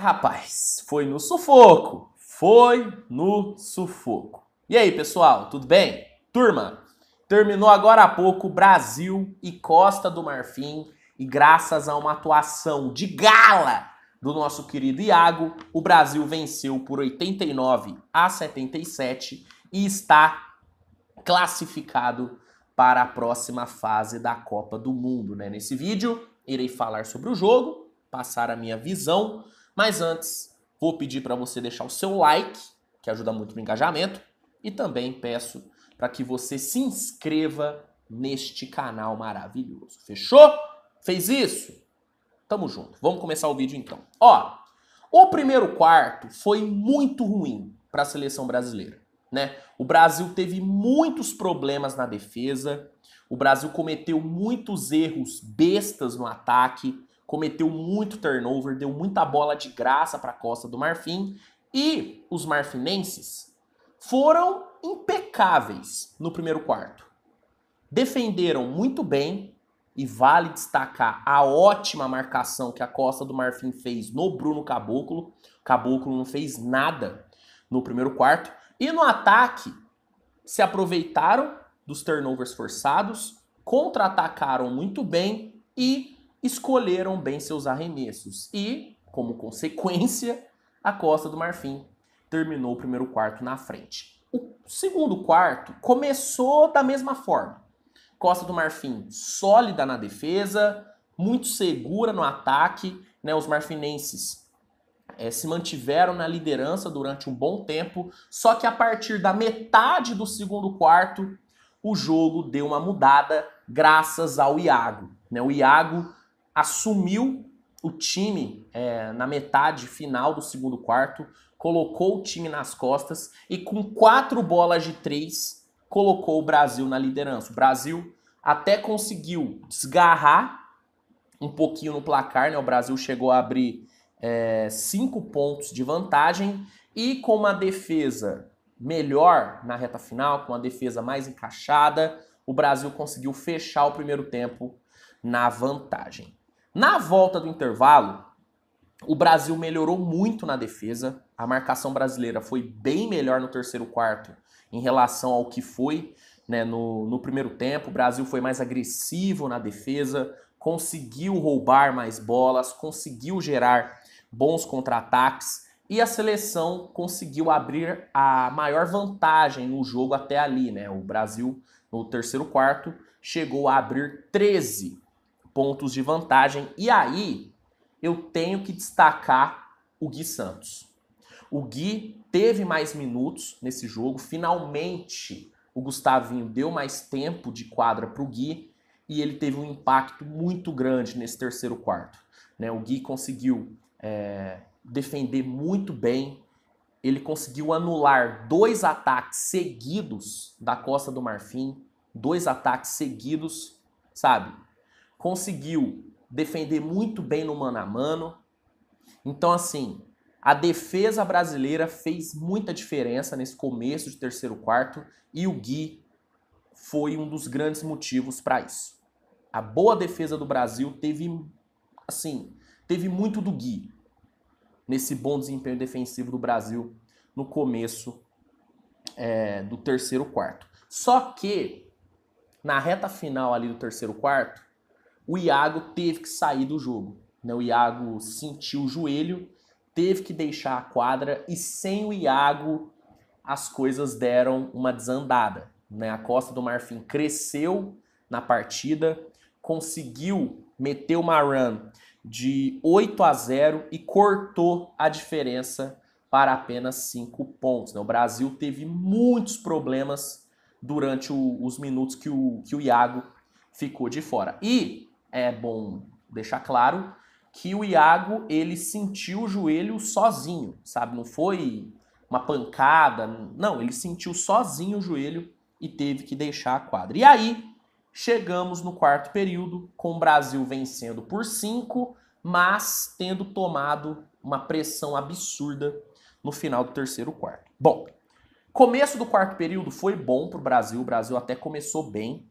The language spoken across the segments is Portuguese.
Rapaz, foi no sufoco. Foi no sufoco. E aí, pessoal, tudo bem? Turma, terminou agora há pouco Brasil e Costa do Marfim, e graças a uma atuação de gala do nosso querido Iago, o Brasil venceu por 89 a 77 e está classificado para a próxima fase da Copa do Mundo, né? Nesse vídeo irei falar sobre o jogo, passar a minha visão mas antes, vou pedir para você deixar o seu like, que ajuda muito no engajamento, e também peço para que você se inscreva neste canal maravilhoso. Fechou? Fez isso? Tamo junto. Vamos começar o vídeo então. Ó, o primeiro quarto foi muito ruim para a seleção brasileira, né? O Brasil teve muitos problemas na defesa, o Brasil cometeu muitos erros bestas no ataque cometeu muito turnover, deu muita bola de graça para a Costa do Marfim e os marfinenses foram impecáveis no primeiro quarto. Defenderam muito bem e vale destacar a ótima marcação que a Costa do Marfim fez no Bruno Caboclo. Caboclo não fez nada no primeiro quarto e no ataque se aproveitaram dos turnovers forçados, contra-atacaram muito bem e escolheram bem seus arremessos e, como consequência, a Costa do Marfim terminou o primeiro quarto na frente. O segundo quarto começou da mesma forma. Costa do Marfim sólida na defesa, muito segura no ataque, né? Os marfinenses é, se mantiveram na liderança durante um bom tempo, só que a partir da metade do segundo quarto, o jogo deu uma mudada graças ao Iago. Né? O Iago assumiu o time é, na metade final do segundo quarto, colocou o time nas costas e com quatro bolas de três colocou o Brasil na liderança. O Brasil até conseguiu desgarrar um pouquinho no placar, né? O Brasil chegou a abrir é, cinco pontos de vantagem e com uma defesa melhor na reta final, com uma defesa mais encaixada, o Brasil conseguiu fechar o primeiro tempo na vantagem. Na volta do intervalo, o Brasil melhorou muito na defesa. A marcação brasileira foi bem melhor no terceiro quarto em relação ao que foi né, no, no primeiro tempo. O Brasil foi mais agressivo na defesa, conseguiu roubar mais bolas, conseguiu gerar bons contra-ataques e a seleção conseguiu abrir a maior vantagem no jogo até ali, né? O Brasil no terceiro quarto chegou a abrir 13 pontos de vantagem. E aí eu tenho que destacar o Gui Santos. O Gui teve mais minutos nesse jogo, finalmente o Gustavinho deu mais tempo de quadra para o Gui e ele teve um impacto muito grande nesse terceiro quarto. Né? O Gui conseguiu é, defender muito bem, ele conseguiu anular dois ataques seguidos da Costa do Marfim, dois ataques seguidos, sabe? conseguiu defender muito bem no mano a mano. Então, assim, a defesa brasileira fez muita diferença nesse começo de terceiro quarto e o Gui foi um dos grandes motivos para isso. A boa defesa do Brasil teve, assim, teve muito do Gui nesse bom desempenho defensivo do Brasil no começo é, do terceiro quarto. Só que na reta final ali do terceiro quarto, o Iago teve que sair do jogo. Né? O Iago sentiu o joelho, teve que deixar a quadra e sem o Iago as coisas deram uma desandada. Né? A Costa do Marfim cresceu na partida, conseguiu meter uma run de 8 a 0 e cortou a diferença para apenas 5 pontos. Né? O Brasil teve muitos problemas durante o, os minutos que o, que o Iago ficou de fora. E é bom deixar claro que o Iago ele sentiu o joelho sozinho, sabe? Não foi uma pancada, não, ele sentiu sozinho o joelho e teve que deixar a quadra. E aí chegamos no quarto período com o Brasil vencendo por 5, mas tendo tomado uma pressão absurda no final do terceiro quarto. Bom, começo do quarto período foi bom para o Brasil, o Brasil até começou bem,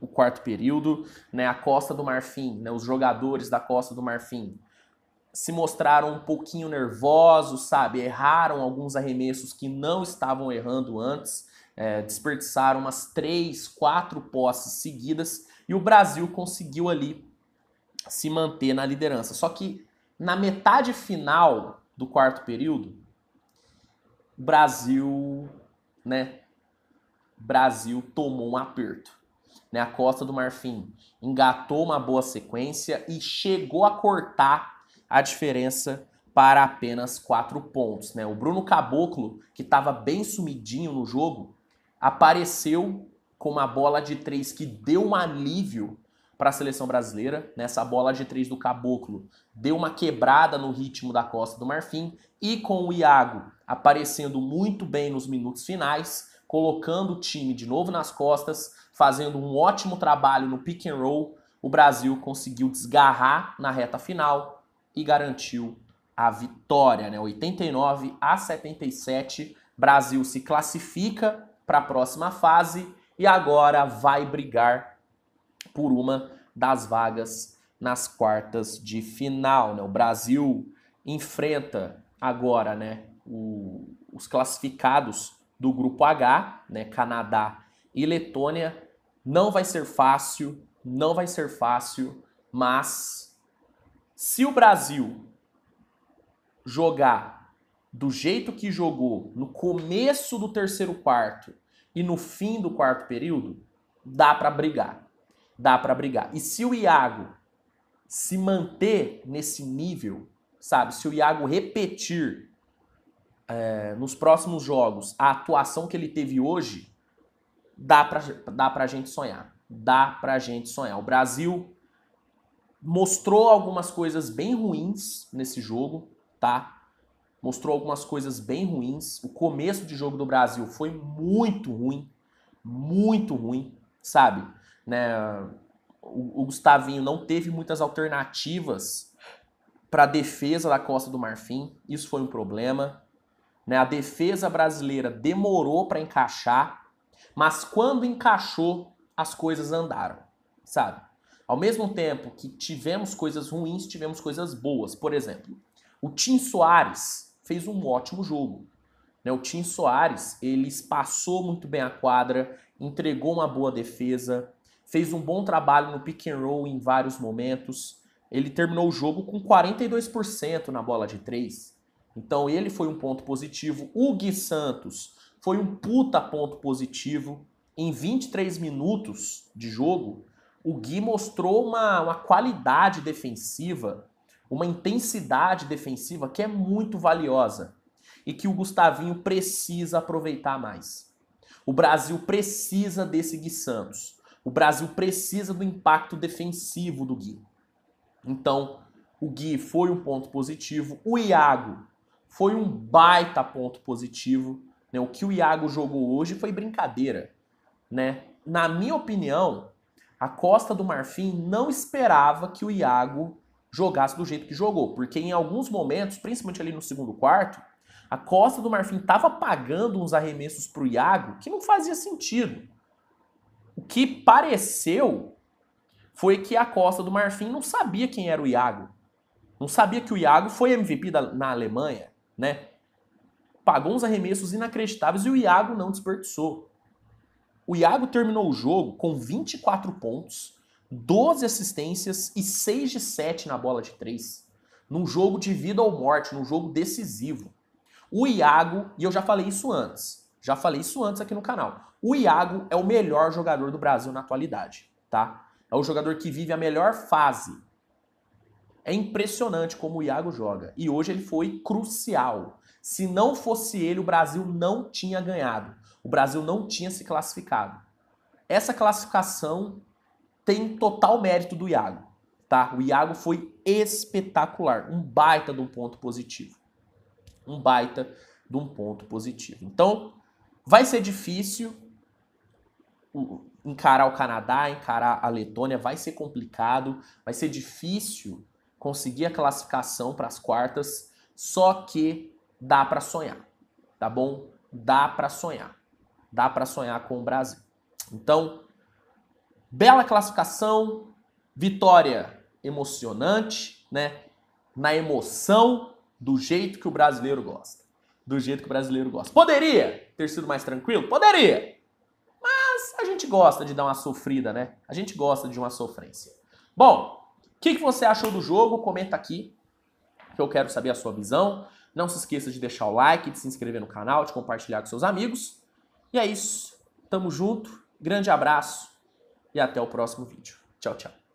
o quarto período, né, a Costa do Marfim, né, os jogadores da Costa do Marfim se mostraram um pouquinho nervosos, sabe, erraram alguns arremessos que não estavam errando antes, é, desperdiçaram umas três, quatro posses seguidas e o Brasil conseguiu ali se manter na liderança. Só que na metade final do quarto período, o Brasil, né, Brasil tomou um aperto né, a Costa do Marfim engatou uma boa sequência e chegou a cortar a diferença para apenas quatro pontos. Né? O Bruno Caboclo, que estava bem sumidinho no jogo, apareceu com uma bola de três que deu um alívio para a seleção brasileira. Nessa né? bola de três do Caboclo, deu uma quebrada no ritmo da Costa do Marfim e com o Iago aparecendo muito bem nos minutos finais, colocando o time de novo nas costas, fazendo um ótimo trabalho no pick and roll, o Brasil conseguiu desgarrar na reta final e garantiu a vitória, né? 89 a 77, Brasil se classifica para a próxima fase e agora vai brigar por uma das vagas nas quartas de final, né? O Brasil enfrenta agora, né, o, os classificados do grupo H, né, Canadá e Letônia. Não vai ser fácil, não vai ser fácil, mas se o Brasil jogar do jeito que jogou no começo do terceiro quarto e no fim do quarto período, dá para brigar. Dá para brigar. E se o Iago se manter nesse nível, sabe? Se o Iago repetir é, nos próximos jogos, a atuação que ele teve hoje, dá pra, dá pra gente sonhar. Dá pra gente sonhar. O Brasil mostrou algumas coisas bem ruins nesse jogo, tá? Mostrou algumas coisas bem ruins. O começo de jogo do Brasil foi muito ruim, muito ruim, sabe? Né? O, o Gustavinho não teve muitas alternativas para defesa da Costa do Marfim. Isso foi um problema. Né? A defesa brasileira demorou para encaixar, mas quando encaixou, as coisas andaram, sabe? Ao mesmo tempo que tivemos coisas ruins, tivemos coisas boas. Por exemplo, o Tim Soares fez um ótimo jogo. Né? O Tim Soares, ele espaçou muito bem a quadra, entregou uma boa defesa, fez um bom trabalho no pick and roll em vários momentos. Ele terminou o jogo com 42% na bola de 3. Então ele foi um ponto positivo. O Gui Santos foi um puta ponto positivo. Em 23 minutos de jogo, o Gui mostrou uma, uma qualidade defensiva, uma intensidade defensiva que é muito valiosa e que o Gustavinho precisa aproveitar mais. O Brasil precisa desse Gui Santos. O Brasil precisa do impacto defensivo do Gui. Então, o Gui foi um ponto positivo. O Iago foi um baita ponto positivo. Né? O que o Iago jogou hoje foi brincadeira. Né? Na minha opinião, a Costa do Marfim não esperava que o Iago jogasse do jeito que jogou, porque em alguns momentos, principalmente ali no segundo quarto, a Costa do Marfim estava pagando uns arremessos para o Iago que não fazia sentido. O que pareceu foi que a Costa do Marfim não sabia quem era o Iago. Não sabia que o Iago foi MVP da, na Alemanha né? Pagou uns arremessos inacreditáveis e o Iago não desperdiçou. O Iago terminou o jogo com 24 pontos, 12 assistências e 6 de 7 na bola de 3. Num jogo de vida ou morte, num jogo decisivo. O Iago, e eu já falei isso antes, já falei isso antes aqui no canal. O Iago é o melhor jogador do Brasil na atualidade, tá? É o jogador que vive a melhor fase é impressionante como o Iago joga. E hoje ele foi crucial. Se não fosse ele, o Brasil não tinha ganhado. O Brasil não tinha se classificado. Essa classificação tem total mérito do Iago, tá? O Iago foi espetacular, um baita de um ponto positivo. Um baita de um ponto positivo. Então, vai ser difícil encarar o Canadá, encarar a Letônia, vai ser complicado, vai ser difícil conseguir a classificação para as quartas, só que dá para sonhar, tá bom? Dá para sonhar. Dá para sonhar com o Brasil. Então, bela classificação, vitória emocionante, né? Na emoção, do jeito que o brasileiro gosta. Do jeito que o brasileiro gosta. Poderia ter sido mais tranquilo? Poderia. Mas a gente gosta de dar uma sofrida, né? A gente gosta de uma sofrência. Bom, o que, que você achou do jogo? Comenta aqui, que eu quero saber a sua visão. Não se esqueça de deixar o like, de se inscrever no canal, de compartilhar com seus amigos. E é isso. Tamo junto. Grande abraço e até o próximo vídeo. Tchau, tchau.